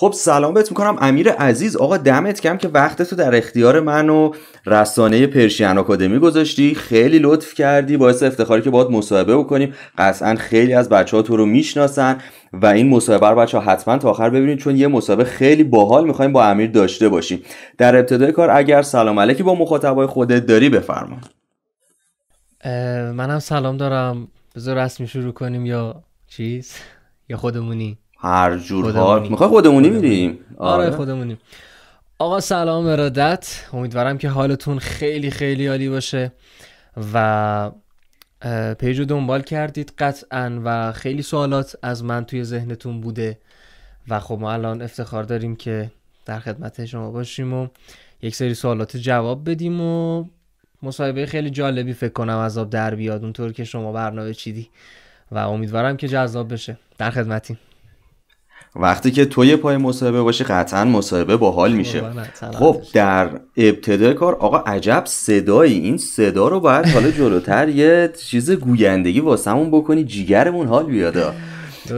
خب سلام بهت میکنم امیر عزیز آقا دمت کم که وقت تو در اختیار من و رسانه پرشین آکادمی گذاشتی خیلی لطف کردی باعث افتخاری که باید مصاحبه بکنیم قطعا خیلی از بچه ها تو رو میشناسن و این مصاحبه رو بچه ها حتما تا آخر ببینید چون یه مصاحبه خیلی باحال میخوایم با امیر داشته باشیم در ابتدای کار اگر سلام علیکی با مخاطبای خودت داری بفرما منم سلام دارم بذار رسمی شروع کنیم یا چیز یا خودمونی هر جور حال میخوای خودمونی میریم آره, آره خودمونیم آقا سلام ارادت امیدوارم که حالتون خیلی خیلی عالی باشه و پیج رو دنبال کردید قطعا و خیلی سوالات از من توی ذهنتون بوده و خب ما الان افتخار داریم که در خدمت شما باشیم و یک سری سوالات جواب بدیم و مصاحبه خیلی جالبی فکر کنم از آب در بیاد اونطور که شما برنامه چیدی و امیدوارم که جذاب بشه در خدمتیم وقتی که توی پای مصاحبه باشی قطعا مصاحبه باحال میشه خب در ابتدای کار آقا عجب صدایی این صدا رو باید حالا جلوتر یه چیز گویندگی واسمون بکنی جیگرمون حال بیاده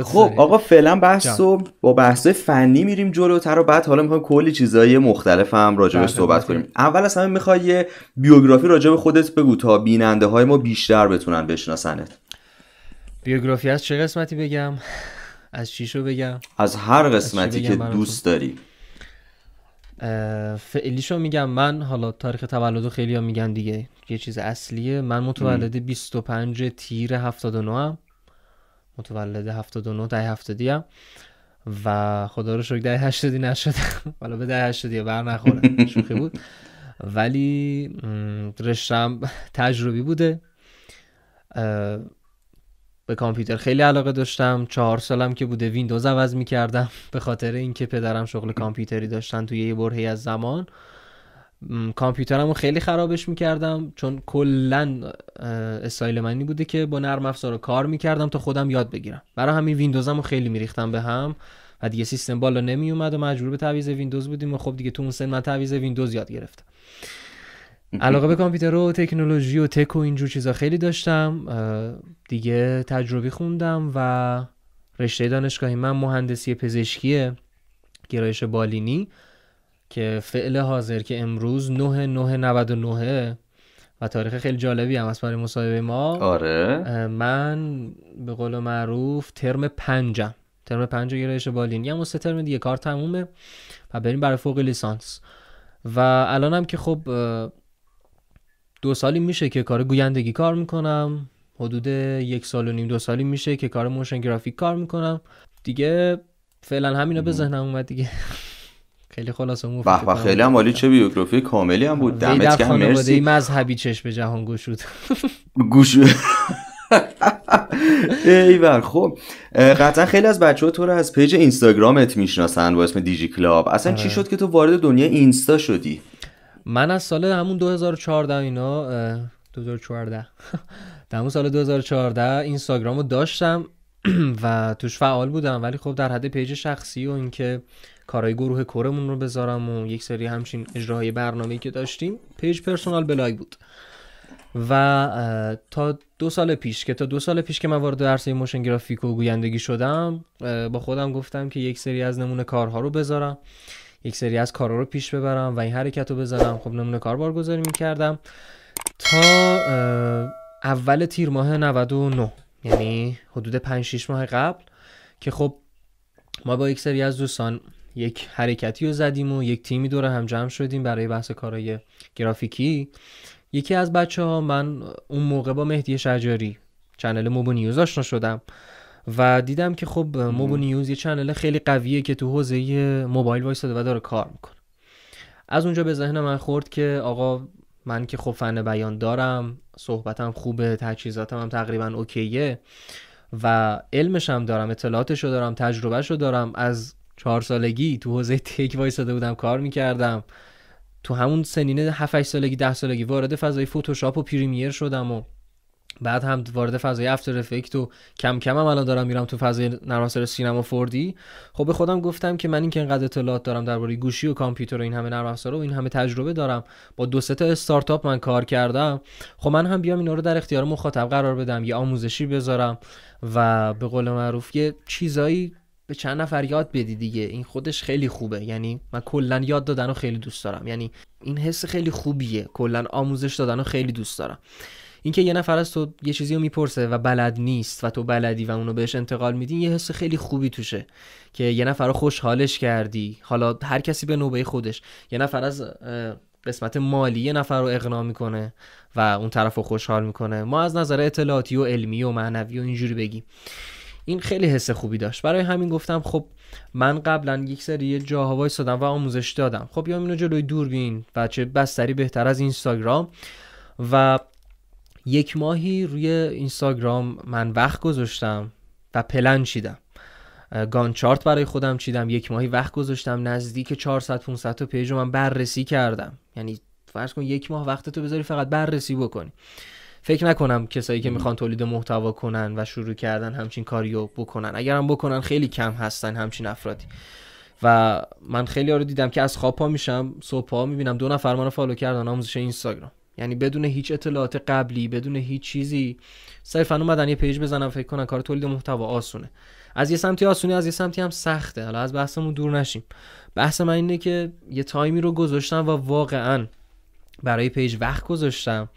خب آقا فعلا بحث و با بحث فنی میریم جلوتر و بعد حالا میخوایم کلی چیزهای مختلف هم راجع به بله، صحبت کنیم اول از همه میخوای یه بیوگرافی راجع به خودت بگو تا بیننده های ما بیشتر بتونن بشناسنت بیوگرافی از چه قسمتی بگم از چیشو بگم از هر قسمتی که دوست داری شو میگم من حالا تاریخ تولدو خیلی ها میگن دیگه یه چیز اصلیه من متولد 25 تیر 79 هم متولد 79 ده 70 هم و خدا رو شکر ده 80 نشدم حالا به ده 80 بر نخوره شوخی بود ولی رشتم تجربی بوده به کامپیوتر خیلی علاقه داشتم چهار سالم که بوده ویندوز عوض میکردم به خاطر اینکه پدرم شغل کامپیوتری داشتن توی یه برهی از زمان کامپیوترمو خیلی خرابش میکردم چون کلا استایل منی بوده که با نرم افزار کار میکردم تا خودم یاد بگیرم برای همین ویندوزم رو خیلی میریختم به هم و دیگه سیستم بالا نمیومد و مجبور به تعویز ویندوز بودیم و خب دیگه تو اون سن من تعویز ویندوز یاد گرفتم علاقه به کامپیوتر و تکنولوژی و تک و اینجور چیزا خیلی داشتم دیگه تجربی خوندم و رشته دانشگاهی من مهندسی پزشکی گرایش بالینی که فعل حاضر که امروز 9 9 99 و تاریخ خیلی جالبی هم از برای مصاحبه ما آره من به قول معروف ترم پنجم ترم پنج گرایش بالینی هم و سه ترم دیگه کار تمومه و بریم برای فوق لیسانس و الان هم که خب دو سالی میشه که کار گویندگی کار میکنم حدود یک سال و نیم دو سالی میشه که کار موشن گرافیک کار میکنم دیگه فعلا همینا به ذهنم اومد دیگه خیلی خلاصه مفید به خیلی هم عالی چه بیوگرافی کاملی هم بود دمت گرم مرسی مذهبی چش به جهان گشود گوش ایول خب قطعا خیلی از بچه ها تو رو از پیج اینستاگرامت میشناسن با اسم دیجی کلاب اصلا چی آره. شد که تو وارد دنیا اینستا شدی من از سال همون 2014 اینا 2014 در سال 2014 اینستاگرام رو داشتم و توش فعال بودم ولی خب در حد پیج شخصی و اینکه کارهای گروه کرمون رو بذارم و یک سری همچین اجراهای برنامه‌ای که داشتیم پیج پرسونال بلاگ بود و تا دو سال پیش که تا دو سال پیش که من وارد درس موشن گرافیک و گویندگی شدم با خودم گفتم که یک سری از نمونه کارها رو بذارم یک سری از کارا رو پیش ببرم و این حرکت رو بزنم خب نمونه کار بارگذاری میکردم تا اول تیر ماه 99 یعنی حدود 5 6 ماه قبل که خب ما با یک سری از دوستان یک حرکتی رو زدیم و یک تیمی دوره هم جمع شدیم برای بحث کارهای گرافیکی یکی از بچه ها من اون موقع با مهدی شجاری چنل موبو نیوز آشنا شدم و دیدم که خب موبو نیوز یه چنل خیلی قویه که تو حوزه موبایل وایستاده و داره کار میکنه از اونجا به ذهن من خورد که آقا من که خب فن بیان دارم صحبتم خوبه تجهیزاتم هم تقریبا اوکیه و علمشم دارم اطلاعاتشو دارم تجربهشو دارم از چهار سالگی تو حوزه تک وایساده بودم کار میکردم تو همون سنینه 7 سالگی ده سالگی وارد فضای فتوشاپ و پریمیر شدم و بعد هم وارد فضای افتر افکت و کم کم هم الان دارم میرم تو فضای نرم سینما فوردی خب به خودم گفتم که من اینکه اینقدر اطلاعات دارم درباره گوشی و کامپیوتر و این همه نرم افزار و این همه تجربه دارم با دو سه تا استارتاپ من کار کردم خب من هم بیام اینا رو در اختیار مخاطب قرار بدم یه آموزشی بذارم و به قول معروف یه چیزایی به چند نفر یاد بدی دیگه این خودش خیلی خوبه یعنی من کلا یاد دادن رو خیلی دوست دارم یعنی این حس خیلی خوبیه کلا آموزش دادن رو خیلی دوست دارم اینکه یه نفر از تو یه چیزی رو میپرسه و بلد نیست و تو بلدی و اونو بهش انتقال میدی یه حس خیلی خوبی توشه که یه نفر رو خوشحالش کردی حالا هر کسی به نوبه خودش یه نفر از قسمت مالی یه نفر رو اقنا میکنه و اون طرف رو خوشحال میکنه ما از نظر اطلاعاتی و علمی و معنوی و اینجوری بگیم این خیلی حس خوبی داشت برای همین گفتم خب من قبلا یک سری جاها وایسادم و آموزش دادم خب یا اینو جلوی دوربین بچه بستری بهتر از اینستاگرام و یک ماهی روی اینستاگرام من وقت گذاشتم و پلن چیدم گان چارت برای خودم چیدم یک ماهی وقت گذاشتم نزدیک 400 500 تا پیج رو من بررسی کردم یعنی فرض کن یک ماه وقت تو بذاری فقط بررسی بکنی فکر نکنم کسایی که میخوان تولید محتوا کنن و شروع کردن همچین کاریو بکنن اگرم بکنن خیلی کم هستن همچین افرادی و من خیلی ها دیدم که از خواب پا میشم صبح پا میبینم دو نفر منو فالو کردن آموزش اینستاگرام یعنی بدون هیچ اطلاعات قبلی بدون هیچ چیزی صرفا اومدن یه پیج بزنن فکر کنن کار تولید محتوا آسونه از یه سمتی آسونه از یه سمتی هم سخته حالا از بحثمون دور نشیم بحث من اینه که یه تایمی رو گذاشتم و واقعا برای پیج وقت گذاشتم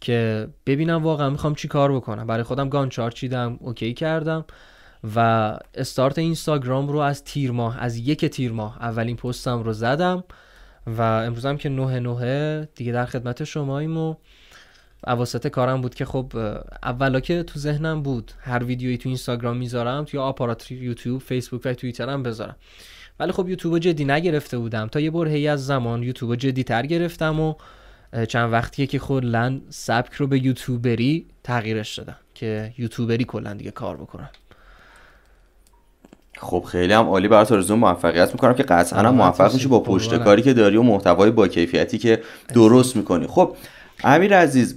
که ببینم واقعا میخوام چی کار بکنم برای خودم گانچار چیدم اوکی کردم و استارت اینستاگرام رو از تیر ماه از یک تیر ماه اولین پستم رو زدم و امروز هم که نوه نوه دیگه در خدمت شماییم و اواسط کارم بود که خب اولا که تو ذهنم بود هر ویدیویی تو اینستاگرام میذارم یا آپارات یوتیوب فیسبوک و توییترم بذارم ولی خب یوتیوب جدی نگرفته بودم تا یه برهی از زمان یوتیوب جدی تر گرفتم و چند وقتیه که کلا سبک رو به یوتیوبری تغییرش دادم که یوتیوبری کلا دیگه کار بکنم خب خیلی هم عالی برات آرزو موفقیت میکنم که قطعا هم آره، موفق میشی با آره. کاری که داری و محتوای با کیفیتی که درست میکنی خب امیر عزیز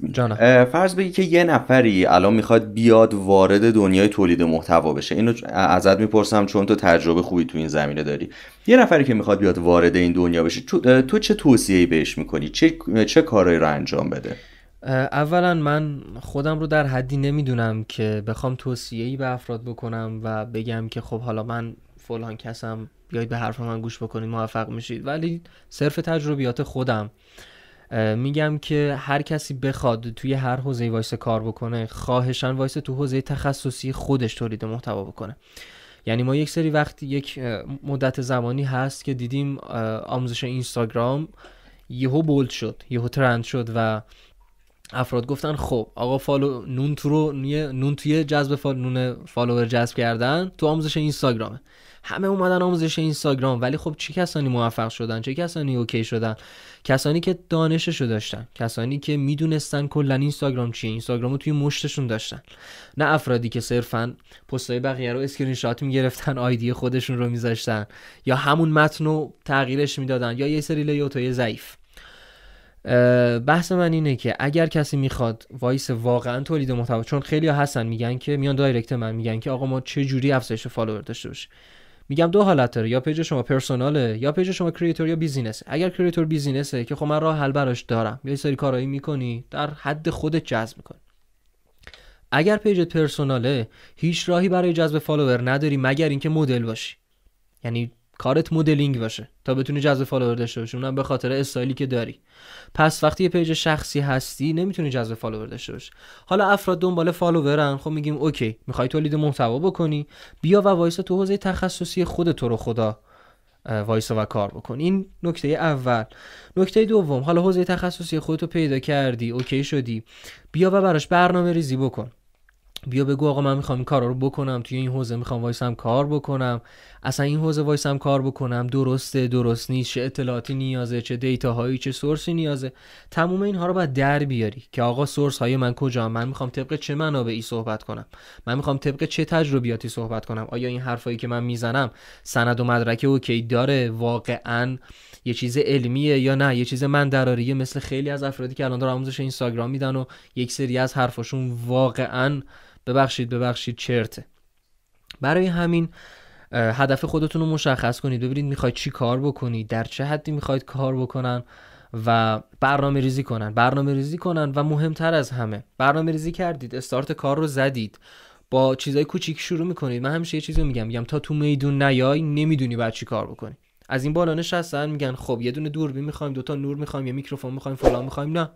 فرض بگی که یه نفری الان میخواد بیاد وارد دنیای تولید محتوا بشه اینو ازت میپرسم چون تو تجربه خوبی تو این زمینه داری یه نفری که میخواد بیاد وارد این دنیا بشه تو چه توصیه‌ای بهش میکنی چه چه کارایی رو انجام بده اولا من خودم رو در حدی نمیدونم که بخوام توصیه ای به افراد بکنم و بگم که خب حالا من فلان کسم بیاید به حرف من گوش بکنید موفق میشید ولی صرف تجربیات خودم میگم که هر کسی بخواد توی هر حوزه وایس کار بکنه خواهشان وایس تو حوزه تخصصی خودش تولید محتوا بکنه یعنی ما یک سری وقت یک مدت زمانی هست که دیدیم آموزش اینستاگرام یهو بولد شد یهو ترند شد و افراد گفتن خب آقا فالو نون تو رو نون توی جذب فال... نون فالوور جذب کردن تو آموزش اینستاگرامه همه اومدن آموزش اینستاگرام ولی خب چه کسانی موفق شدن چه کسانی اوکی شدن کسانی که دانششو داشتن کسانی که میدونستن کلا اینستاگرام چیه اینستاگرام رو توی مشتشون داشتن نه افرادی که صرفا پستای بقیه رو اسکرین شات میگرفتن آیدی خودشون رو میذاشتن یا همون متن رو تغییرش میدادن یا یه سری لیوتای ضعیف بحث من اینه که اگر کسی میخواد وایس واقعا تولید محتوا چون خیلی هستن میگن که میان دایرکت من میگن که آقا ما چه جوری افزایش فالوور داشته باشیم میگم دو حالت داره یا پیج شما پرسوناله یا پیج شما کریتور یا بیزینس اگر کریتور بیزینسه که خب من راه حل براش دارم یا سری کارایی میکنی در حد خودت جذب میکنی اگر پیجت پرسوناله هیچ راهی برای جذب فالوور نداری مگر اینکه مدل باشی یعنی کارت مدلینگ باشه تا بتونی جذب فالوور داشته باشی اونم به خاطر استایلی که داری پس وقتی یه پیج شخصی هستی نمیتونی جذب فالوور داشته باشی حالا افراد دنبال فالوورن خب میگیم اوکی میخوای تولید محتوا بکنی بیا و وایس تو حوزه تخصصی خود تو رو خدا وایس و کار بکن این نکته اول نکته دوم حالا حوزه تخصصی خودتو پیدا کردی اوکی شدی بیا و براش برنامه ریزی بکن بیا بگو آقا من میخوام این کارا رو بکنم توی این حوزه میخوام وایسم کار بکنم اصلا این حوزه وایسم کار بکنم درسته درست نیست چه اطلاعاتی نیازه چه دیتاهایی چه سورسی نیازه تموم اینها رو باید در بیاری که آقا سورس های من کجا من میخوام طبق چه منابعی صحبت کنم من میخوام طبق چه تجربیاتی صحبت کنم آیا این حرفایی که من میزنم سند و مدرک اوکی داره واقعا یه چیز علمیه یا نه یه چیز من دراریه مثل خیلی از افرادی که الان دارن آموزش اینستاگرام میدن و یک سری از حرفاشون واقعا ببخشید ببخشید چرته برای همین هدف خودتون رو مشخص کنید ببینید میخواید چی کار بکنید در چه حدی میخواید کار بکنن و برنامه ریزی کنن برنامه ریزی کنن و مهمتر از همه برنامه ریزی کردید استارت کار رو زدید با چیزای کوچیک شروع میکنید من همیشه یه چیزی میگم میگم تا تو میدون نیای نمیدونی بعد چی کار بکنی از این بالا نشستن میگن خب یه دونه دوربین میخوایم دوتا نور میخوایم یه میکروفون میخوایم فلان میخوایم نه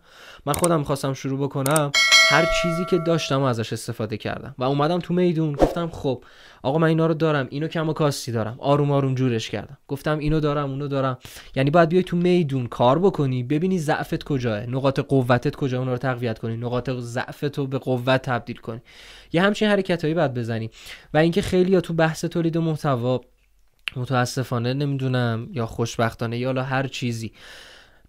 من خودم خواستم شروع بکنم هر چیزی که داشتم و ازش استفاده کردم و اومدم تو میدون گفتم خب آقا من اینا رو دارم اینو کم و کاستی دارم آروم آروم جورش کردم گفتم اینو دارم اونو دارم یعنی باید بیای تو میدون کار بکنی ببینی ضعفت کجاست؟ نقاط قوتت کجا اون رو تقویت کنی نقاط ضعفت رو به قوت تبدیل کنی یه همچین حرکتهایی باید بزنی و اینکه خیلی یا تو بحث تولید محتوا متاسفانه نمیدونم یا خوشبختانه یا هر چیزی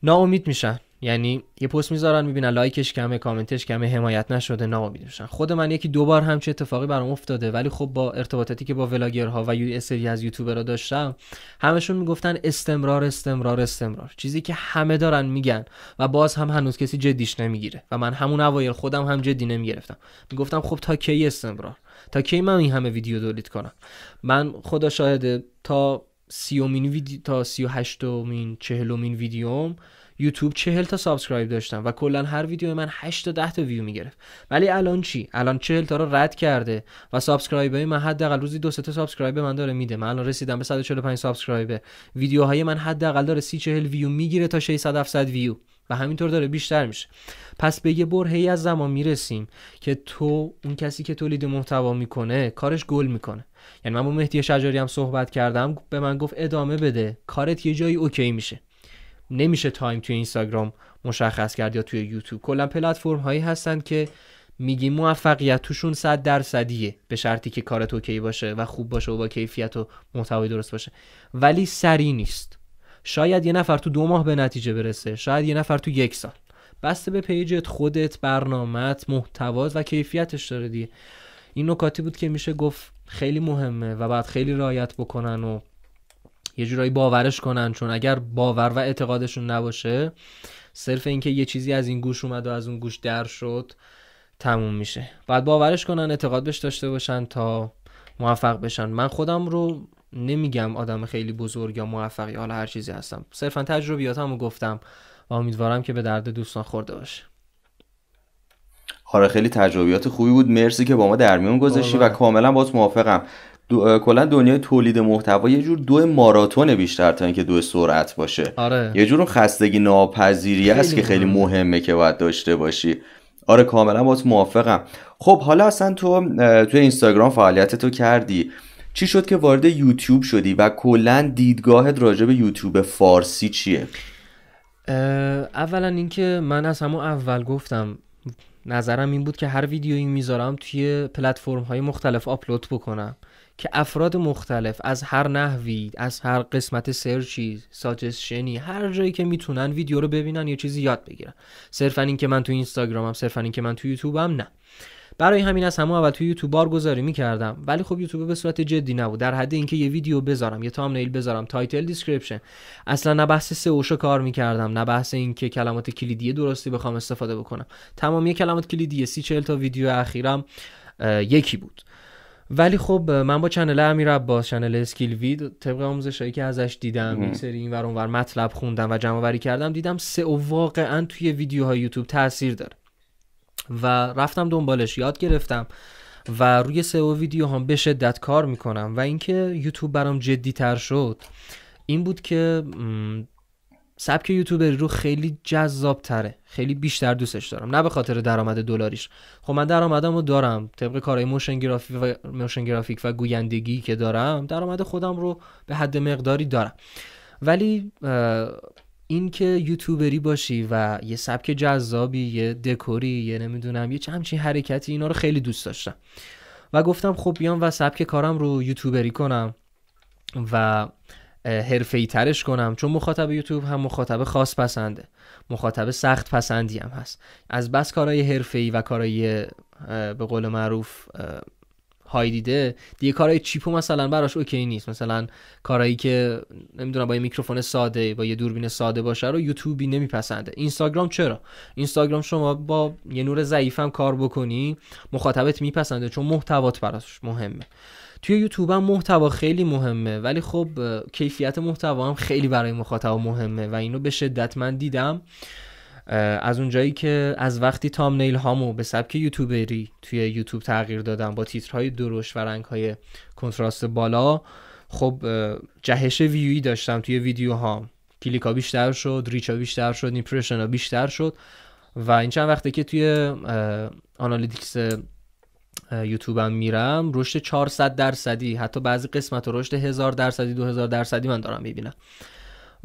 ناامید میشن یعنی یه پست میذارن میبینن لایکش کمه کامنتش کمه حمایت نشده ناامید میشن خود من یکی دو بار چه اتفاقی برام افتاده ولی خب با ارتباطاتی که با ولاگرها و یه سری از یوتیوبرها داشتم همشون میگفتن استمرار استمرار استمرار چیزی که همه دارن میگن و باز هم هنوز کسی جدیش نمیگیره و من همون اوایل خودم هم جدی نمیگرفتم میگفتم خب تا کی استمرار تا کی من این همه ویدیو دولید کنم من خدا شاهد تا سیومین ویدیو تا سی ویدیوم یوتیوب چهل تا سابسکرایب داشتم و کلا هر ویدیو من 8 تا 10 تا ویو میگرفت ولی الان چی الان چهل تا رو رد کرده و سابسکرایب های من حداقل روزی دو سه تا سابسکرایب به من داره میده من الان رسیدم به 145 سابسکرایبه ویدیوهای من حداقل داره 30 40 ویو میگیره تا 600 700 ویو و همینطور داره بیشتر میشه پس به یه برهی از زمان میرسیم که تو اون کسی که تولید محتوا میکنه کارش گل میکنه یعنی من با مهدی شجاری هم صحبت کردم به من گفت ادامه بده کارت یه جایی اوکی میشه نمیشه تایم توی اینستاگرام مشخص کرد یا توی یوتیوب کلا پلتفرم هایی هستن که میگی موفقیت توشون صد درصدیه به شرطی که کارت اوکی باشه و خوب باشه و با کیفیت و محتوای درست باشه ولی سری نیست شاید یه نفر تو دو ماه به نتیجه برسه شاید یه نفر تو یک سال بسته به پیجت خودت برنامت محتوات و کیفیتش داره دیگه این نکاتی بود که میشه گفت خیلی مهمه و بعد خیلی رایت بکنن و یه جورایی باورش کنن چون اگر باور و اعتقادشون نباشه صرف اینکه یه چیزی از این گوش اومد و از اون گوش در شد تموم میشه بعد باورش کنن اعتقاد بهش داشته باشن تا موفق بشن من خودم رو نمیگم آدم خیلی بزرگ یا موفق یا حالا هر چیزی هستم صرفا تجربیاتم رو گفتم و امیدوارم که به درد دوستان خورده باشه آره خیلی تجربیات خوبی بود مرسی که با ما در میون گذاشتی و کاملا باز موافقم دو... کلا دنیای تولید محتوا یه جور دو ماراتون بیشتر تا اینکه دو سرعت باشه آره. یه جور خستگی ناپذیری است که خیلی مهمه که باید داشته باشی آره کاملا تو موافقم خب حالا اصلا تو تو اینستاگرام فعالیت تو کردی چی شد که وارد یوتیوب شدی و کلا دیدگاهت راجع به یوتیوب فارسی چیه اولا اینکه من از همون اول گفتم نظرم این بود که هر ویدیویی میذارم توی پلتفرم های مختلف آپلود بکنم که افراد مختلف از هر نحوی از هر قسمت سرچی ساجستشنی هر جایی که میتونن ویدیو رو ببینن یا چیزی یاد بگیرن صرفا که من تو اینستاگرامم صرفا که من تو یوتیوبم نه برای همین از همون اول تو یوتیوب بارگذاری میکردم ولی خب یوتیوب به صورت جدی نبود در حد اینکه یه ویدیو بذارم یه تامنیل بذارم تایتل دیسکریپشن اصلا نه بحث سئوشو کار میکردم نه بحث اینکه کلمات کلیدی درستی بخوام استفاده بکنم تمامی کلمات کلیدی سی تا ویدیو اخیرم یکی بود ولی خب من با چنل امیر عباس چنل اسکیل وید طبق آموزشایی که ازش دیدم یک سری اینور اونور مطلب خوندم و جمع وری کردم دیدم او واقعا توی ویدیوهای یوتیوب تاثیر داره و رفتم دنبالش یاد گرفتم و روی و ویدیو هم به شدت کار میکنم و اینکه یوتیوب برام جدی تر شد این بود که سبک یوتیوبری رو خیلی جذاب تره خیلی بیشتر دوستش دارم نه به خاطر درآمد دلاریش خب من درآمدم رو دارم طبق کارهای موشن گرافیک و موشن گویندگی که دارم درآمد خودم رو به حد مقداری دارم ولی اینکه یوتیوبری باشی و یه سبک جذابی یه دکوری یه نمیدونم یه همچین حرکتی اینا رو خیلی دوست داشتم و گفتم خب بیام و سبک کارم رو یوتیوبری کنم و ای ترش کنم چون مخاطب یوتیوب هم مخاطب خاص پسنده مخاطب سخت پسندی هم هست از بس کارهای ای و کارهای به قول معروف های دیده دیگه کارهای چیپو مثلا براش اوکی نیست مثلا کارهایی که نمیدونم با یه میکروفون ساده با یه دوربین ساده باشه رو یوتیوبی نمیپسنده اینستاگرام چرا اینستاگرام شما با یه نور ضعیفم کار بکنی مخاطبت میپسنده چون محتوات براش مهمه توی یوتیوب هم محتوا خیلی مهمه ولی خب کیفیت محتوا هم خیلی برای مخاطب مهمه و اینو به شدت من دیدم از اونجایی که از وقتی تامنیل هامو به سبک یوتیوبری توی یوتیوب تغییر دادم با تیترهای درشت و رنگهای کنتراست بالا خب جهش ویوی داشتم توی ویدیوهام کلیک ها بیشتر شد ریچ ها بیشتر شد ایمپرشن ها بیشتر شد و این چند وقته که توی آنالیتیکس یوتیوبم میرم رشد 400 درصدی حتی بعضی قسمت رشد 1000 درصدی 2000 درصدی من دارم میبینم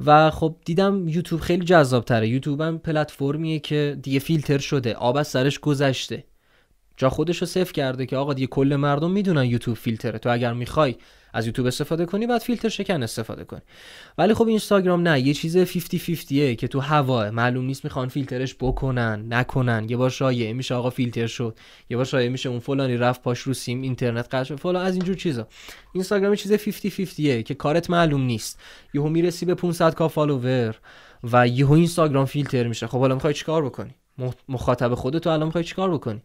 و خب دیدم یوتیوب خیلی جذاب تره یوتیوبم پلتفرمیه که دیگه فیلتر شده آب از سرش گذشته جا خودش رو صفر کرده که آقا دیگه کل مردم میدونن یوتیوب فیلتره تو اگر میخوای از یوتیوب استفاده کنی بعد فیلتر شکن استفاده کنی ولی خب اینستاگرام نه یه چیز 50 50 که تو هوا معلوم نیست میخوان فیلترش بکنن نکنن یه بار شایعه میشه آقا فیلتر شد یه بار شایعه میشه اون فلانی رفت پاش رو سیم اینترنت قش فلان از اینجور چیزا اینستاگرام چیز 50 50 که کارت معلوم نیست یهو میرسی به 500 کا فالوور و یهو اینستاگرام فیلتر میشه خب حالا میخوای چیکار بکنی مخاطب خودتو الان میخوای چیکار بکنی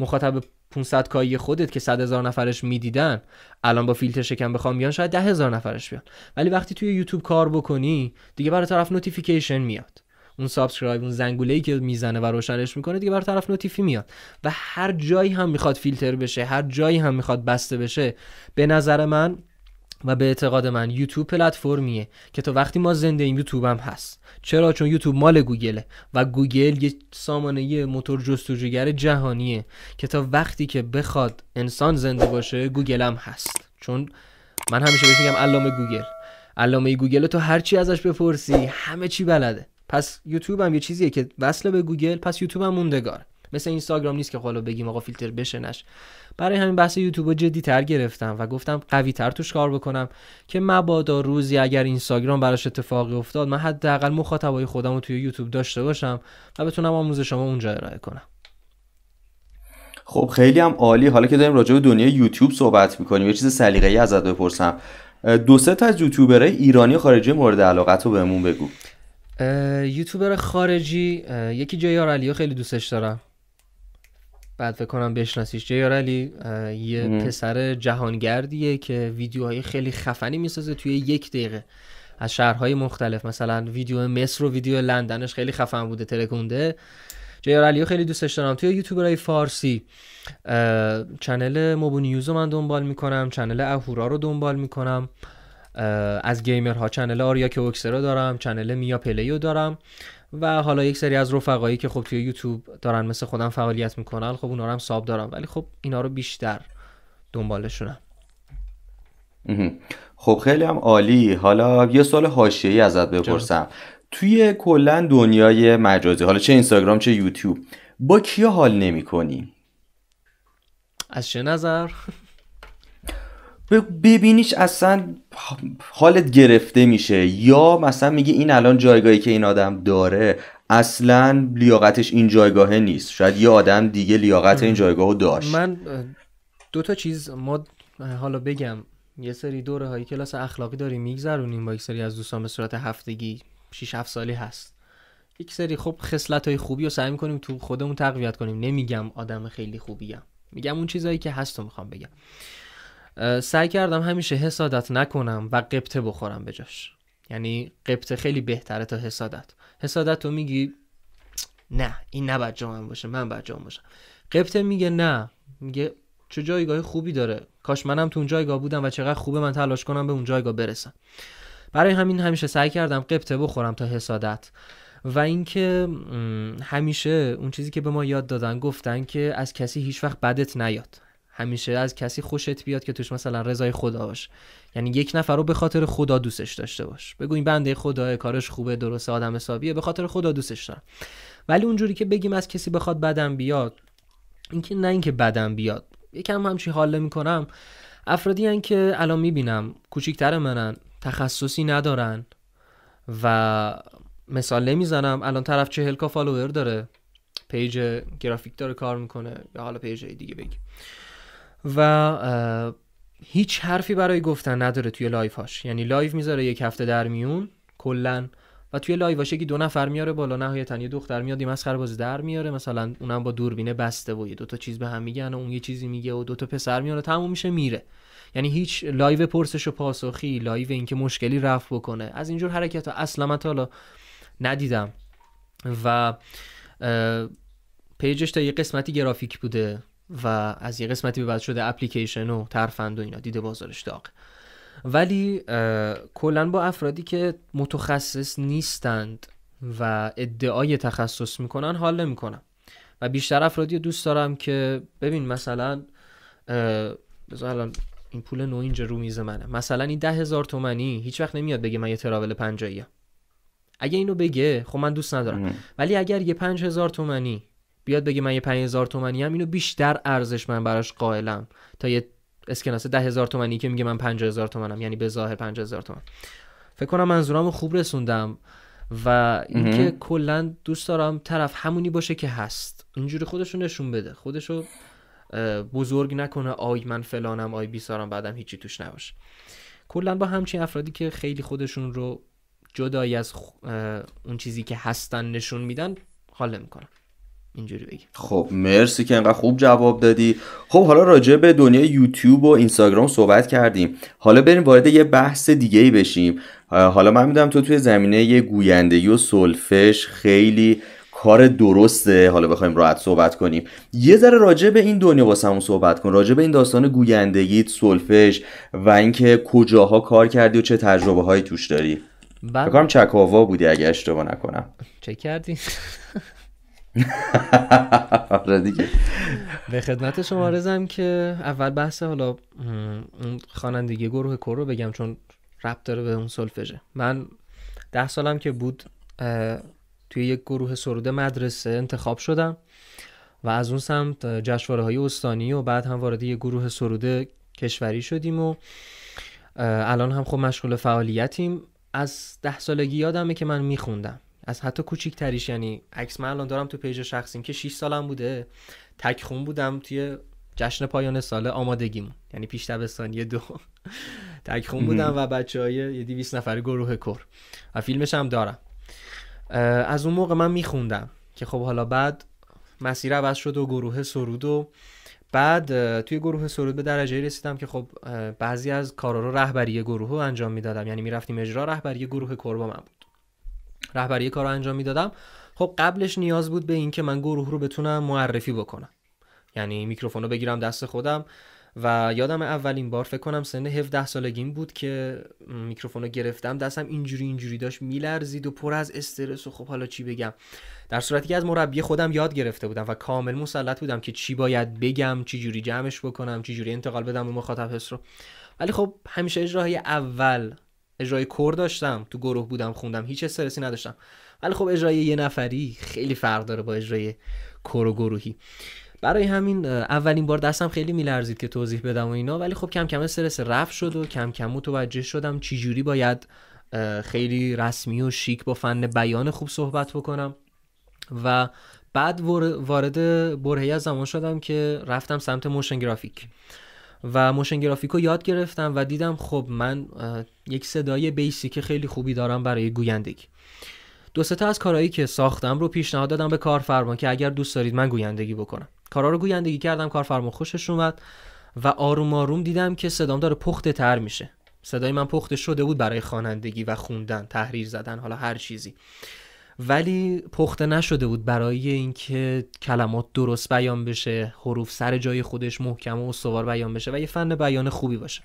مخاطب 500 کایی خودت که 100 هزار نفرش میدیدن الان با فیلتر شکن بخوام بیان شاید 10 هزار نفرش بیان ولی وقتی توی یوتیوب کار بکنی دیگه برای طرف نوتیفیکیشن میاد اون سابسکرایب اون ای که میزنه و روشنش میکنه دیگه بر طرف نوتیفی میاد و هر جایی هم میخواد فیلتر بشه هر جایی هم میخواد بسته بشه به نظر من و به اعتقاد من یوتیوب پلتفرمیه که تا وقتی ما زنده ایم یوتیوب هم هست چرا چون یوتیوب مال گوگله و گوگل یه سامانه یه موتور جستجوگر جهانیه که تا وقتی که بخواد انسان زنده باشه گوگل هم هست چون من همیشه بهش میگم علامه گوگل علامه گوگل تو هر چی ازش بپرسی همه چی بلده پس یوتیوب هم یه چیزیه که وصل به گوگل پس یوتیوب هم موندگار مثل اینستاگرام نیست که حالا بگیم آقا فیلتر بشنش برای همین بحث یوتیوب رو جدی تر گرفتم و گفتم قوی تر توش کار بکنم که مبادا روزی اگر اینستاگرام براش اتفاقی افتاد من حداقل مخاطبای خودم رو توی یوتیوب داشته باشم و بتونم آموزش شما اونجا ارائه کنم خب خیلی هم عالی حالا که داریم راجع به دنیای یوتیوب صحبت میکنیم یه چیز سلیقه‌ای ازت بپرسم دو سه تا از یوتیوبرای ایرانی خارجی مورد علاقت رو بهمون بگو یوتیوبر خارجی یکی جیار علیو خیلی دوستش دارم بعد فکر کنم بشناسیش جیار علی یه پسر جهانگردیه که ویدیوهای خیلی خفنی میسازه توی یک دقیقه از شهرهای مختلف مثلا ویدیو مصر و ویدیو لندنش خیلی خفن بوده ترکونده جیار علیو خیلی دوستش دارم توی یوتیوبرای فارسی چنل موبو نیوز من دنبال میکنم چنل اهورا رو دنبال میکنم از گیمرها چنل آریا که رو دارم چنل میا پلیو دارم و حالا یک سری از رفقایی که خب توی یوتیوب دارن مثل خودم فعالیت میکنن خب اونا رو هم ساب دارم ولی خب اینا رو بیشتر دنبالشونم خب خیلی هم عالی حالا یه سوال حاشیه‌ای ازت بپرسم توی کلا دنیای مجازی حالا چه اینستاگرام چه یوتیوب با کیا حال نمی کنی؟ از چه نظر؟ ببینیش اصلا حالت گرفته میشه یا مثلا میگه این الان جایگاهی که این آدم داره اصلا لیاقتش این جایگاهه نیست شاید یه آدم دیگه لیاقت این جایگاهو داشت من دو تا چیز ما حالا بگم یه سری دوره های کلاس اخلاقی داریم میگذرونیم با یک سری از دوستان به صورت هفتگی 6 7 سالی هست یک سری خب خصلت های خوبی رو سعی میکنیم تو خودمون تقویت کنیم نمیگم آدم خیلی خوبیم میگم اون چیزایی که هست میخوام بگم سعی کردم همیشه حسادت نکنم و قبطه بخورم جاش یعنی قبطه خیلی بهتره تا حسادت حسادت تو میگی نه این نباید من باشه من باید باشم قبطه میگه نه میگه چه جایگاه خوبی داره کاش منم تو اون جایگاه بودم و چقدر خوبه من تلاش کنم به اون جایگاه برسم برای همین همیشه سعی کردم قبطه بخورم تا حسادت و اینکه همیشه اون چیزی که به ما یاد دادن گفتن که از کسی هیچ وقت بدت نیاد همیشه از کسی خوشت بیاد که توش مثلا رضای خدا باش یعنی یک نفر رو به خاطر خدا دوستش داشته باش بگو این بنده خدا کارش خوبه درسته آدم حسابیه به خاطر خدا دوستش دارم ولی اونجوری که بگیم از کسی بخواد بدم بیاد اینکه نه اینکه بدم بیاد یکم همچی حال میکنم افرادی هن که الان میبینم کوچیکتر منن تخصصی ندارن و مثال نمیزنم الان طرف چهل کا فالوور داره پیج گرافیک داره کار میکنه یا حالا پیج دیگه بگی و هیچ حرفی برای گفتن نداره توی لایف هاش یعنی لایف میذاره یک هفته در میون کلا و توی لایو هاش یکی دو نفر میاره بالا نهایتا یه دختر میاد یه مسخره بازی در میاره مثلا اونم با دوربینه بسته و یه دو تا چیز به هم میگن و اون یه چیزی میگه و دو تا پسر میاره تموم میشه میره یعنی هیچ لایو پرسش و پاسخی لایو اینکه مشکلی رفع بکنه از اینجور حرکت ها اصلا من تا حالا ندیدم و پیجش تا یه قسمتی گرافیک بوده و از یه قسمتی به بعد شده اپلیکیشن و ترفند و اینا دیده بازارش داغ ولی کلا با افرادی که متخصص نیستند و ادعای تخصص میکنن حال نمیکنم و بیشتر افرادی دوست دارم که ببین مثلا بذار الان این پول نو اینجا رو میز منه مثلا این ده هزار تومنی هیچ وقت نمیاد بگه من یه تراول پنجایی اگه اینو بگه خب من دوست ندارم ولی اگر یه پنج هزار تومنی بیاد بگه من یه 5000 تومانی هم اینو بیشتر ارزش من براش قائلم تا یه اسکناس 10000 تومانی که میگه من 5000 تومنم یعنی به ظاهر 5000 تومن فکر کنم منظورم خوب رسوندم و اینکه کلا دوست دارم طرف همونی باشه که هست اینجوری خودشو نشون بده خودشو بزرگ نکنه آی من فلانم آی بیسارم بعدم هیچی توش نباشه کلا با همچین افرادی که خیلی خودشون رو جدایی از اون چیزی که هستن نشون میدن حال میکنم اینجوری بگیم خب مرسی که انقدر خوب جواب دادی خب حالا راجع به دنیای یوتیوب و اینستاگرام صحبت کردیم حالا بریم وارد یه بحث دیگه ای بشیم حالا من میدونم تو توی زمینه یه گویندگی و سلفش خیلی کار درسته حالا بخوایم راحت صحبت کنیم یه ذره راجع به این دنیا واسمون صحبت کن راجع به این داستان گویندگیت سلفش و اینکه کجاها کار کردی و چه تجربه هایی توش داری چکاوا بودی اگه اشتباه نکنم چه کردی آره دیگه به خدمت شما رزم که اول بحث حالا خانندگی گروه کور رو بگم چون رب داره به اون سلفژه من ده سالم که بود توی یک گروه سروده مدرسه انتخاب شدم و از اون سمت جشواره های استانی و بعد هم وارد یک گروه سروده کشوری شدیم و الان هم خب مشغول فعالیتیم از ده سالگی یادمه که من میخوندم از حتی کوچیک یعنی عکس من الان دارم تو پیج شخصیم که 6 سالم بوده تک خون بودم توی جشن پایان سال آمادگیم یعنی پیش یه دو تک خون بودم و بچه های یه دیویس نفر گروه کر و فیلمش هم دارم از اون موقع من میخوندم که خب حالا بعد مسیر عوض شد و گروه سرود و بعد توی گروه سرود به درجه رسیدم که خب بعضی از کارا رو رهبری گروه رو انجام میدادم یعنی میرفتیم اجرا رهبری گروه کور با من رهبری کار رو انجام میدادم خب قبلش نیاز بود به اینکه من گروه رو بتونم معرفی بکنم یعنی میکروفون رو بگیرم دست خودم و یادم اولین بار فکر کنم سن 17 سالگیم بود که میکروفون رو گرفتم دستم اینجوری اینجوری داشت میلرزید و پر از استرس و خب حالا چی بگم در صورتی که از مربی خودم یاد گرفته بودم و کامل مسلط بودم که چی باید بگم چی جوری جمعش بکنم چی جوری انتقال بدم به مخاطب حس رو ولی خب همیشه اجراهای اول اجرای کور داشتم تو گروه بودم خوندم هیچ استرسی نداشتم ولی خب اجرای یه نفری خیلی فرق داره با اجرای کور و گروهی برای همین اولین بار دستم خیلی میلرزید که توضیح بدم و اینا ولی خب کم کم استرس رفت شد و کم کم متوجه شدم چجوری باید خیلی رسمی و شیک با فن بیان خوب صحبت بکنم و بعد وارد برهی از زمان شدم که رفتم سمت موشن گرافیک و موشن گرافیکو یاد گرفتم و دیدم خب من یک صدای بیسی که خیلی خوبی دارم برای گویندگی دو تا از کارهایی که ساختم رو پیشنهاد دادم به کارفرما که اگر دوست دارید من گویندگی بکنم کارا رو گویندگی کردم کارفرما خوشش اومد و آروم آروم دیدم که صدام داره پخته تر میشه صدای من پخته شده بود برای خوانندگی و خوندن تحریر زدن حالا هر چیزی ولی پخته نشده بود برای اینکه کلمات درست بیان بشه حروف سر جای خودش محکم و استوار بیان بشه و یه فن بیان خوبی باشه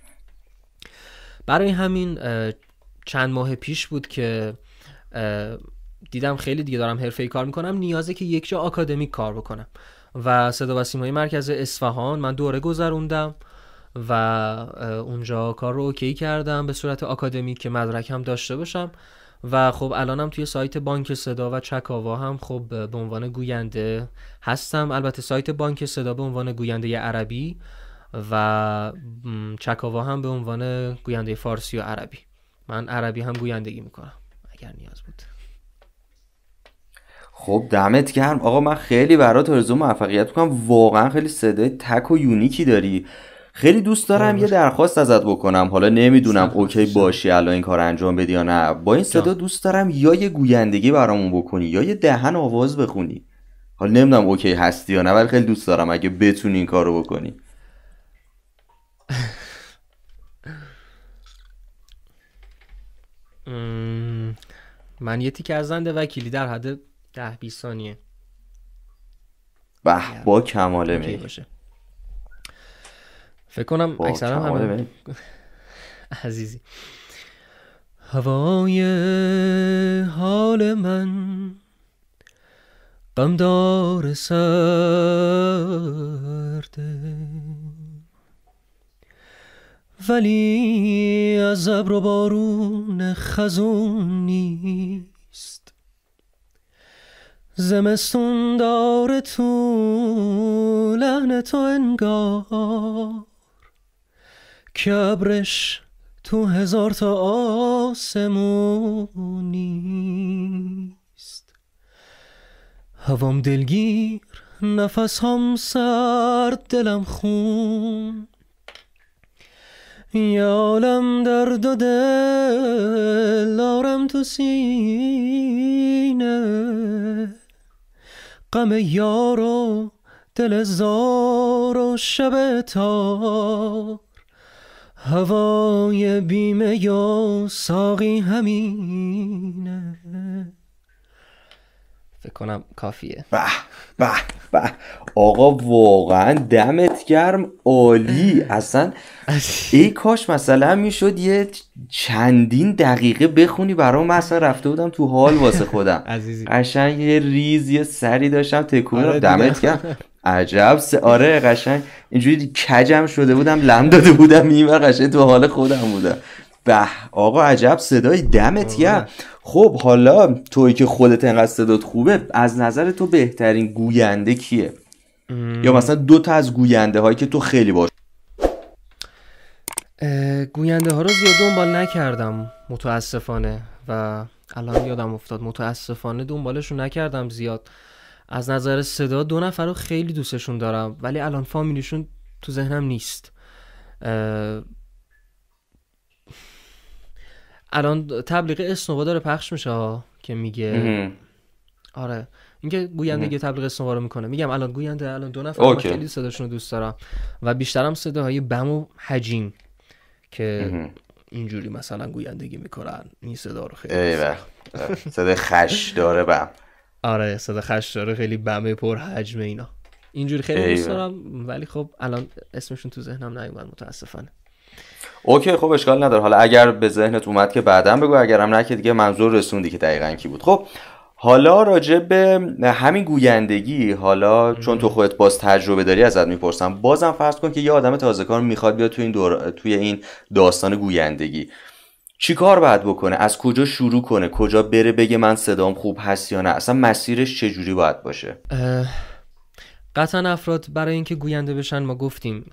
برای همین چند ماه پیش بود که دیدم خیلی دیگه دارم حرفه کار میکنم نیازه که یک جا آکادمیک کار بکنم و صدا و سیمای مرکز اصفهان من دوره گذروندم و اونجا کار رو اوکی کردم به صورت آکادمیک که مدرکم داشته باشم و خب الانم توی سایت بانک صدا و چکاوا هم خب به عنوان گوینده هستم البته سایت بانک صدا به عنوان گوینده عربی و چکاوا هم به عنوان گوینده فارسی و عربی من عربی هم گویندگی میکنم اگر نیاز بود خب دمت گرم آقا من خیلی برات آرزو موفقیت میکنم واقعا خیلی صدای تک و یونیکی داری خیلی دوست دارم آره، یه درخواست ازت بکنم حالا نمیدونم اوکی باشی الان این کار انجام بدی یا نه با این صدا دوست دارم یا یه گویندگی برامون بکنی یا یه دهن آواز بخونی حالا نمیدونم اوکی هستی یا نه ولی خیلی دوست دارم اگه بتونی این کارو بکنی من یه تیک از وکیلی در حد ده 20 ثانیه با کماله می باشه فکر کنم اکثرا هم عزیزی هوای حال من غمدار سرده ولی از ابر و بارون خزون نیست زمستون داره تو لحن تو انگار که تو هزار تا آسمونیست هوام دلگیر نفس هم سرد دلم خون یالم درد و دل آرم تو سینه غم یار و دل زار و شب تا هوای بیمه یا ساقی همینه فکر کنم کافیه به به بله. آقا واقعا دمت گرم عالی اصلا ای کاش مثلا میشد یه چندین دقیقه بخونی برام من اصلا رفته بودم تو حال واسه خودم قشنگ یه ریز یه سری داشتم تکون رو آره دمت گرم عجب آره قشنگ اینجوری کجم شده بودم لم داده بودم این قشنگ تو حال خودم بودم به آقا عجب صدای دمت یه آره. خب حالا توی که خودت انقدر صدات خوبه از نظر تو بهترین گوینده کیه یا مثلا دو تا از گوینده هایی که تو خیلی باش گوینده ها رو زیاد دنبال نکردم متاسفانه و الان یادم افتاد متاسفانه دنبالشون نکردم زیاد از نظر صدا دو نفر رو خیلی دوستشون دارم ولی الان فامیلیشون تو ذهنم نیست الان تبلیغ اسنوا داره پخش میشه که میگه آره اینکه گوینده یه تبلیغ اسنوا رو میکنه میگم الان گوینده الان دو نفر خیلی صداشون رو دوست دارم و بیشترم صداهای بم و هجین که اینجوری مثلا گویندگی میکنن این صدا رو خیلی صدا خش داره بم آره صدا خش داره خیلی بمه پر حجم اینا اینجوری خیلی دوست دارم ولی خب الان اسمشون تو ذهنم نیومد متاسفانه اوکی خب اشکال نداره حالا اگر به ذهنت اومد که بعدا بگو اگرم نه که دیگه منظور رسوندی که دقیقا کی بود خب حالا راجع به همین گویندگی حالا چون تو خودت باز تجربه داری ازت میپرسم بازم فرض کن که یه آدم تازه کار میخواد بیاد توی این, دور... توی این داستان گویندگی چی کار باید بکنه از کجا شروع کنه کجا بره بگه من صدام خوب هست یا نه اصلا مسیرش چجوری باید باشه قطعا افراد برای اینکه گوینده بشن ما گفتیم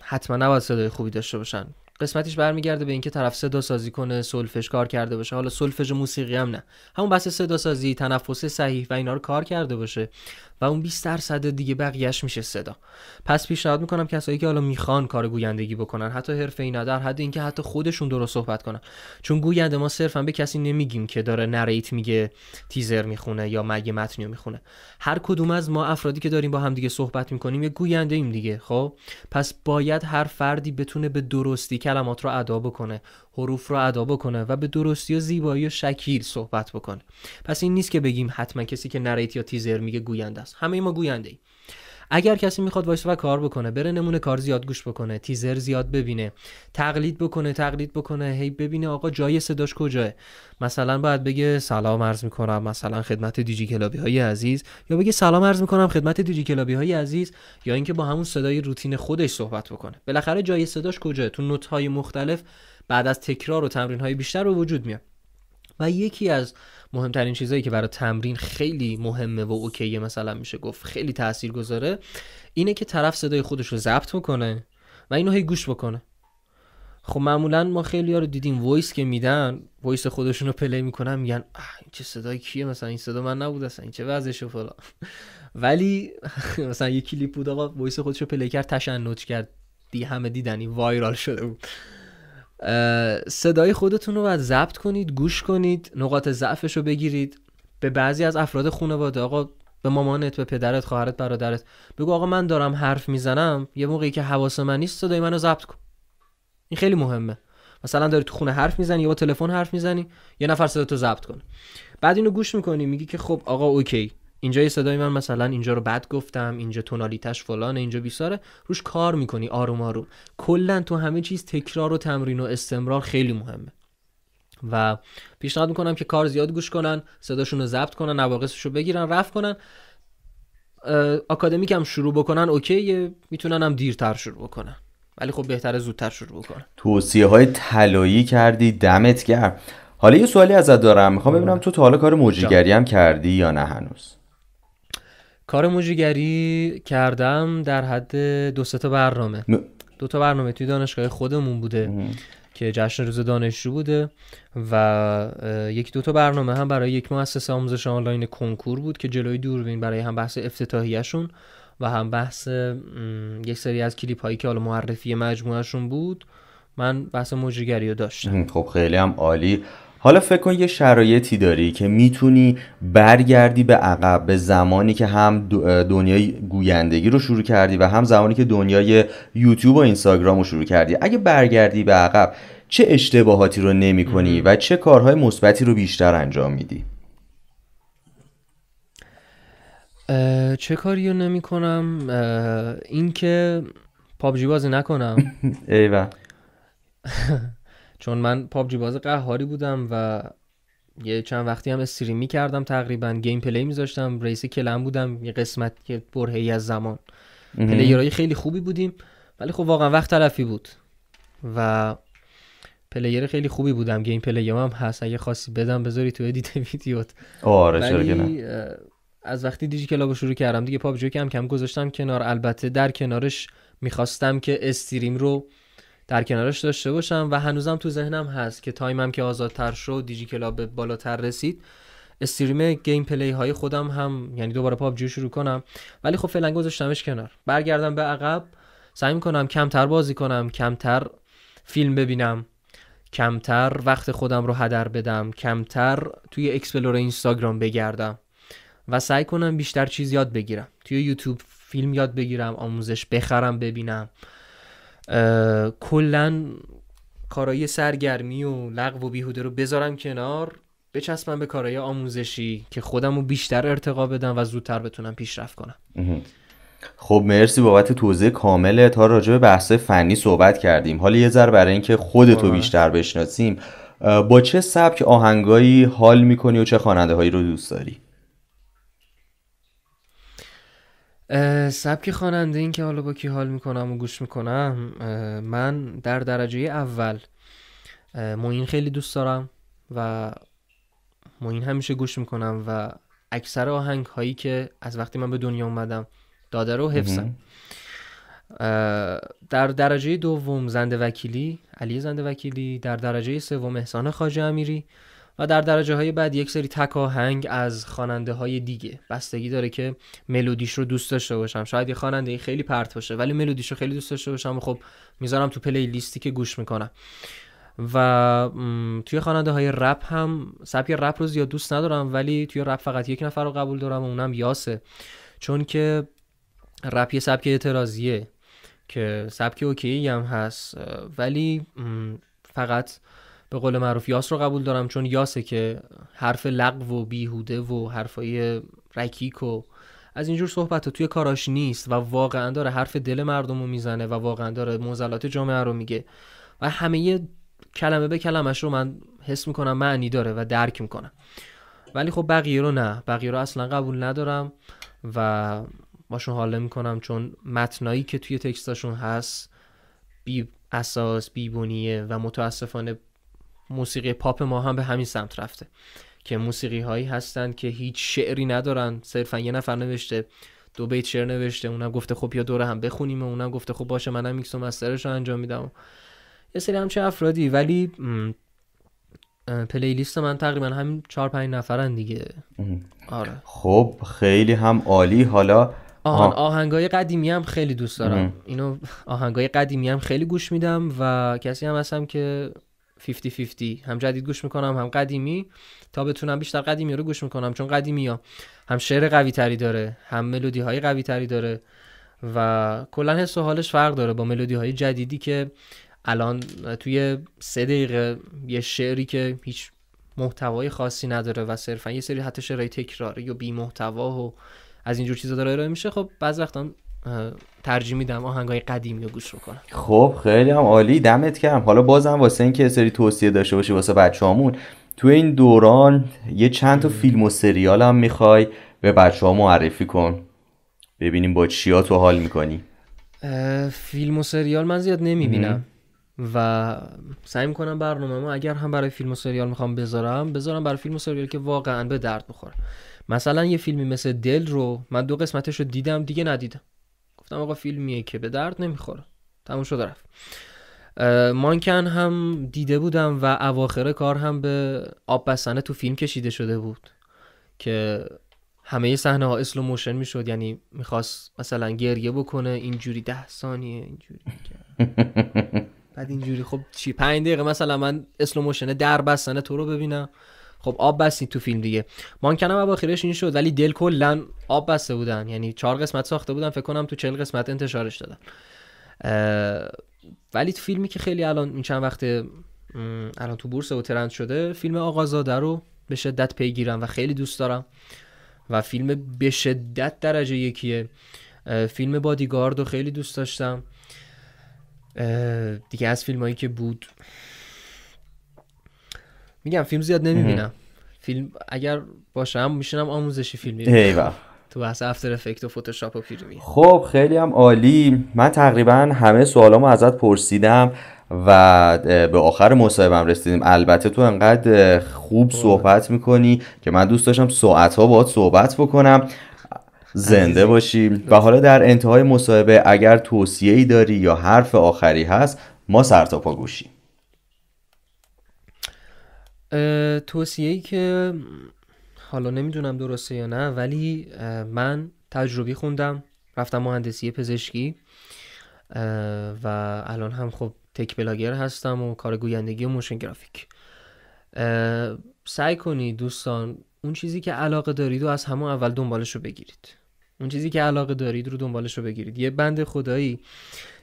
حتما نباید صدای خوبی داشته باشن قسمتیش برمیگرده به اینکه طرف صدا سازی کنه سلفش کار کرده باشه حالا سولفژ موسیقی هم نه همون بحث صدا سازی تنفس صحیح و اینا رو کار کرده باشه و اون 20 درصد دیگه بقیهش میشه صدا پس پیشنهاد میکنم کسایی که حالا میخوان کار گویندگی بکنن حتی حرفه ای ندار حتی اینکه حتی خودشون درست صحبت کنن چون گوینده ما صرفا به کسی نمیگیم که داره نریت میگه تیزر میخونه یا مگه متنیو میخونه هر کدوم از ما افرادی که داریم با همدیگه صحبت میکنیم یه گوینده ایم دیگه خب پس باید هر فردی بتونه به درستی کلمات رو ادا بکنه حروف رو ادا بکنه و به درستی و زیبایی و شکیل صحبت بکنه پس این نیست که بگیم حتما کسی که نریت یا تیزر میگه گوینده همه ما گوینده ای. اگر کسی میخواد وایس و کار بکنه بره نمونه کار زیاد گوش بکنه تیزر زیاد ببینه تقلید بکنه تقلید بکنه هی ببینه آقا جای صداش کجاه مثلا باید بگه سلام عرض میکنم مثلا خدمت دیجی کلابی های عزیز یا بگه سلام عرض میکنم خدمت دیجی کلابی های عزیز یا اینکه با همون صدای روتین خودش صحبت بکنه بالاخره جای صداش کجاه تو نوت های مختلف بعد از تکرار و تمرین های بیشتر به وجود میاد و یکی از مهمترین چیزهایی که برای تمرین خیلی مهمه و اوکیه مثلا میشه گفت خیلی تاثیر گذاره اینه که طرف صدای خودش رو ضبط میکنه و اینو هی گوش بکنه خب معمولا ما خیلی ها رو دیدیم وایس که میدن وایس خودشون رو پلی میکنن میگن این چه صدای کیه مثلا این صدا من نبود اصلا این چه وضعشه فلان ولی مثلا یه کلیپ بود آقا وایس خودش رو پلی کرد تشنج کرد دی همه دیدنی وایرال شده بود صدای خودتون رو باید ضبط کنید گوش کنید نقاط ضعفش رو بگیرید به بعضی از افراد خانواده آقا به مامانت به پدرت خواهرت برادرت بگو آقا من دارم حرف میزنم یه موقعی که حواس من نیست صدای منو ضبط کن این خیلی مهمه مثلا داری تو خونه حرف میزنی یا با تلفن حرف میزنی یه نفر صدا تو ضبط کنه بعد اینو گوش میکنی میگی که خب آقا اوکی اینجا یه صدای من مثلا اینجا رو بد گفتم اینجا تونالیتش فلانه اینجا بیساره روش کار میکنی آروم آروم کلا تو همه چیز تکرار و تمرین و استمرار خیلی مهمه و پیشنهاد میکنم که کار زیاد گوش کنن صداشون رو ضبط کنن نواقصش رو بگیرن رفت کنن آکادمیک هم شروع بکنن اوکی میتونن هم دیرتر شروع بکنن ولی خب بهتره زودتر شروع بکنن توصیه های طلایی کردی دمت گرم حالا یه سوالی ازت دارم میخوام ببینم تو تا حالا کار موجیگری هم کردی یا نه هنوز کار موجیگری کردم در حد دو تا برنامه دو تا برنامه توی دانشگاه خودمون بوده که جشن روز دانشجو بوده و یکی دو تا برنامه هم برای یک مؤسسه آموزش آنلاین کنکور بود که جلوی دوربین برای هم بحث افتتاحیهشون و هم بحث یک سری از کلیپ هایی که حالا معرفی مجموعهشون بود من بحث موجیگری رو داشتم خب خیلی هم عالی حالا فکر کن یه شرایطی داری که میتونی برگردی به عقب به زمانی که هم دنیای گویندگی رو شروع کردی و هم زمانی که دنیای یوتیوب و اینستاگرام رو شروع کردی اگه برگردی به عقب چه اشتباهاتی رو نمی کنی و چه کارهای مثبتی رو بیشتر انجام میدی چه کاری رو نمی کنم این که پابجی بازی نکنم ایوه چون من پابجی باز قهاری بودم و یه چند وقتی هم استریم کردم تقریبا گیم پلی میذاشتم رئیس کلم بودم یه قسمت که برهی از زمان پلیرهای خیلی خوبی بودیم ولی خب واقعا وقت تلفی بود و پلیر خیلی خوبی بودم گیم پلیم هم هست اگه خاصی بدم بذاری تو ادیت ویدیوت آره ولی از وقتی دیجی کلابو شروع کردم دیگه پابجی کم کم گذاشتم کنار البته در کنارش میخواستم که استریم رو در کنارش داشته باشم و هنوزم تو ذهنم هست که تایمم که آزادتر شد دیجی کلاب به بالاتر رسید استریم گیم پلی های خودم هم یعنی دوباره پابجی شروع کنم ولی خب فعلا گذاشتمش کنار برگردم به عقب سعی میکنم کمتر بازی کنم کمتر فیلم ببینم کمتر وقت خودم رو هدر بدم کمتر توی اکسپلور اینستاگرام بگردم و سعی کنم بیشتر چیز یاد بگیرم توی یوتیوب فیلم یاد بگیرم آموزش بخرم ببینم کلا کارهای سرگرمی و لغو و بیهوده رو بذارم کنار بچسبم به کارهای آموزشی که خودم رو بیشتر ارتقا بدم و زودتر بتونم پیشرفت کنم خب مرسی بابت توضیح کامل تا راجع به بحث فنی صحبت کردیم حالا یه ذره برای اینکه خودتو آره. بیشتر بشناسیم با چه سبک آهنگایی حال میکنی و چه خواننده هایی رو دوست داری سبک خواننده این که حالا با کی حال میکنم و گوش میکنم من در درجه اول موین خیلی دوست دارم و موین همیشه گوش میکنم و اکثر آهنگ هایی که از وقتی من به دنیا اومدم داده رو حفظم در درجه دوم زنده وکیلی علی زنده وکیلی در درجه سوم احسان خاجه امیری و در درجه های بعد یک سری تکاهنگ از خواننده های دیگه بستگی داره که ملودیش رو دوست داشته باشم شاید یه خواننده خیلی پرت باشه ولی ملودیش رو خیلی دوست داشته باشم خب میذارم تو پلی لیستی که گوش میکنم و توی خواننده های رپ هم سبک رپ رو زیاد دوست ندارم ولی توی رپ فقط یک نفر رو قبول دارم و اونم یاسه چون که رپ یه سبک اعتراضیه که سبک اوکی هم هست ولی فقط به قول معروف یاس رو قبول دارم چون یاسه که حرف لغو و بیهوده و حرفای رکیک و از اینجور صحبت توی کاراش نیست و واقعا داره حرف دل مردم رو میزنه و واقعا داره موزلات جامعه رو میگه و همه کلمه به کلمش رو من حس میکنم معنی داره و درک میکنم ولی خب بقیه رو نه بقیه رو اصلا قبول ندارم و باشون حاله میکنم چون متنایی که توی تکستاشون هست بی اساس بی و متاسفانه موسیقی پاپ ما هم به همین سمت رفته که موسیقی هایی هستن که هیچ شعری ندارن صرفا یه نفر نوشته دو بیت شعر نوشته اونم گفته خب یا دوره هم بخونیم و اونم گفته خب باشه منم میکس و مسترش رو انجام میدم یه سری همچه افرادی ولی پلیلیست من تقریبا همین چهار پنج نفرن دیگه آره خب خیلی هم عالی حالا آهان آهنگای قدیمی هم خیلی دوست دارم اینو آهنگای قدیمی هم خیلی گوش میدم و کسی هم هستم که 50 50 هم جدید گوش میکنم هم قدیمی تا بتونم بیشتر قدیمی رو گوش میکنم چون قدیمی ها هم شعر قوی تری داره هم ملودی های قوی تری داره و کلا حس و حالش فرق داره با ملودی های جدیدی که الان توی سه دقیقه یه شعری که هیچ محتوای خاصی نداره و صرفا یه سری حتی شعرهای تکراری یا بی محتوا و از اینجور چیزا داره ارائه میشه خب بعضی وقتا ترجیح میدم آهنگای قدیمی رو گوش میکنم خب خیلی هم عالی دمت کردم حالا بازم واسه اینکه سری توصیه داشته باشی واسه بچه‌هامون تو این دوران یه چند تا فیلم و سریال هم میخوای به بچه ها معرفی کن ببینیم با چیا تو حال میکنی فیلم و سریال من زیاد نمیبینم و سعی میکنم برنامه ما اگر هم برای فیلم و سریال میخوام بذارم بذارم برای فیلم و سریال که واقعا به درد بخوره مثلا یه فیلمی مثل دل رو من دو قسمتش رو دیدم دیگه ندیدم گفتم آقا فیلمیه که به درد نمیخوره تموم شد رفت مانکن هم دیده بودم و اواخر کار هم به آب بسنه تو فیلم کشیده شده بود که همه صحنه ها اسلو موشن میشد یعنی میخواست مثلا گریه بکنه اینجوری ده ثانیه اینجوری بعد اینجوری خب چی پنج دقیقه مثلا من اسلو موشن در بسنه تو رو ببینم خب آب بستید تو فیلم دیگه مانکن هم اواخرش این شد ولی دل کلا آب بسته بودن یعنی چهار قسمت ساخته بودن فکر کنم تو چهل قسمت انتشارش دادن ولی فیلمی که خیلی الان این چند وقت الان تو بورس و ترند شده فیلم آقازاده رو به شدت پیگیرم و خیلی دوست دارم و فیلم به شدت درجه یکیه فیلم بادیگارد رو خیلی دوست داشتم دیگه از فیلم که بود میگم فیلم زیاد نمیبینم فیلم اگر باشم میشنم آموزشی فیلم تو بحث افتر افکت و فوتوشاپ و فیلمی خب خیلی هم عالی من تقریبا همه سوالامو ازت پرسیدم و به آخر مصاحبم رسیدیم البته تو انقدر خوب صحبت میکنی که من دوست داشتم ساعت ها باهات صحبت بکنم زنده باشی و حالا در انتهای مصاحبه اگر توصیه ای داری یا حرف آخری هست ما سرتاپا گوشیم توصیه ای که حالا نمیدونم درسته یا نه ولی من تجربی خوندم رفتم مهندسی پزشکی و الان هم خب تک بلاگر هستم و کار گویندگی و موشن گرافیک سعی کنید دوستان اون چیزی که علاقه دارید و از همون اول دنبالش رو بگیرید اون چیزی که علاقه دارید رو دنبالش رو بگیرید یه بند خدایی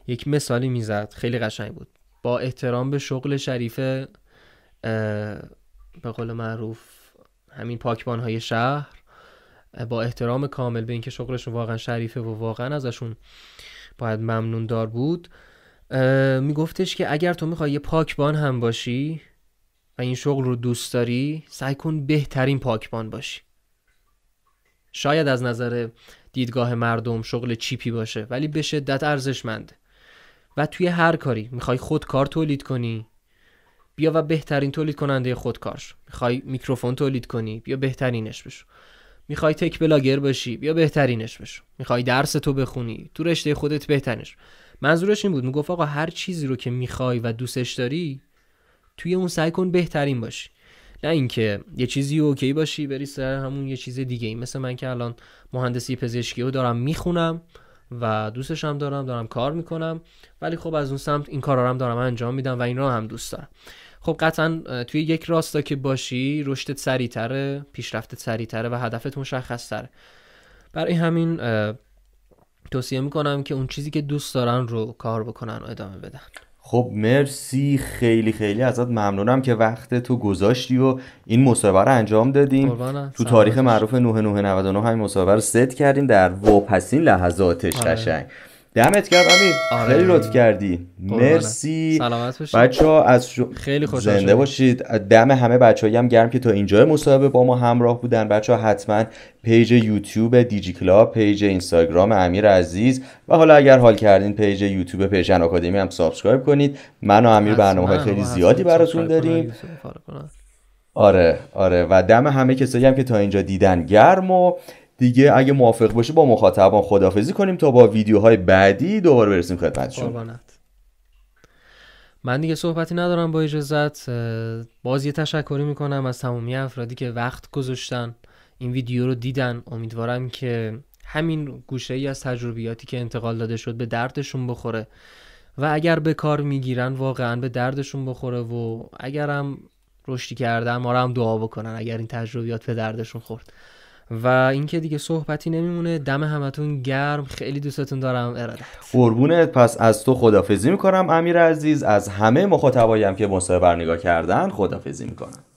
یک مثالی میزد خیلی قشنگ بود با احترام به شغل شریف به قول معروف همین پاکبان های شهر با احترام کامل به اینکه شغلشون واقعا شریفه و واقعا ازشون باید ممنون دار بود میگفتش که اگر تو میخوای یه پاکبان هم باشی و این شغل رو دوست داری سعی کن بهترین پاکبان باشی شاید از نظر دیدگاه مردم شغل چیپی باشه ولی به شدت ارزشمنده و توی هر کاری میخوای خود کار تولید کنی بیا و بهترین تولید کننده خود کارش میخوای میکروفون تولید کنی بیا بهترینش بشو میخوای تک بلاگر باشی بیا بهترینش بشو میخوای درس تو بخونی تو رشته خودت بهترینش منظورش این بود میگفت آقا هر چیزی رو که میخوای و دوستش داری توی اون سعی کن بهترین باشی نه اینکه یه چیزی اوکی باشی بری سر همون یه چیز دیگه ای مثل من که الان مهندسی پزشکی رو دارم میخونم و دوستش هم دارم دارم کار میکنم ولی خب از اون سمت این کارا هم دارم انجام میدم و این رو هم دوست دارم خب قطعا توی یک راستا که باشی رشدت سریعتره پیشرفتت سریعتره و هدفت مشخصتره برای همین توصیه میکنم که اون چیزی که دوست دارن رو کار بکنن و ادامه بدن خب مرسی خیلی خیلی ازت ممنونم که وقت تو گذاشتی و این مصاحبه رو انجام دادیم تو تاریخ معروف 9999 همین مصاحبه رو ست کردیم در واپسین لحظاتش آره. قشنگ دمت کرد امیر آره. خیلی لطف کردی مرسی سلامت باشید بچه ها از شو... خیلی خوش زنده باشید دم همه بچه هم گرم که تا اینجا مصاحبه با ما همراه بودن بچه ها حتما پیج یوتیوب دیجی کلاب پیج اینستاگرام امیر عزیز و حالا اگر حال کردین پیج یوتیوب ان آکادمی هم سابسکرایب کنید من و امیر برنامه های خیلی زیادی براتون داریم آره آره و دم همه کسایی هم که تا اینجا دیدن گرم و دیگه اگه موافق باشه با مخاطبان خدافزی کنیم تا با ویدیوهای بعدی دوباره برسیم خدمتشون من دیگه صحبتی ندارم با اجازت باز یه تشکری میکنم از تمامی افرادی که وقت گذاشتن این ویدیو رو دیدن امیدوارم که همین گوشه ای از تجربیاتی که انتقال داده شد به دردشون بخوره و اگر به کار میگیرن واقعا به دردشون بخوره و اگرم رشدی کردن ما رو هم دعا بکنن اگر این تجربیات به دردشون خورد و اینکه دیگه صحبتی نمیمونه دم همتون گرم خیلی دوستتون دارم ارادت قربونت پس از تو خدافزی میکنم امیر عزیز از همه مخاطبایم که مصاحبه نگاه کردن خدافزی میکنم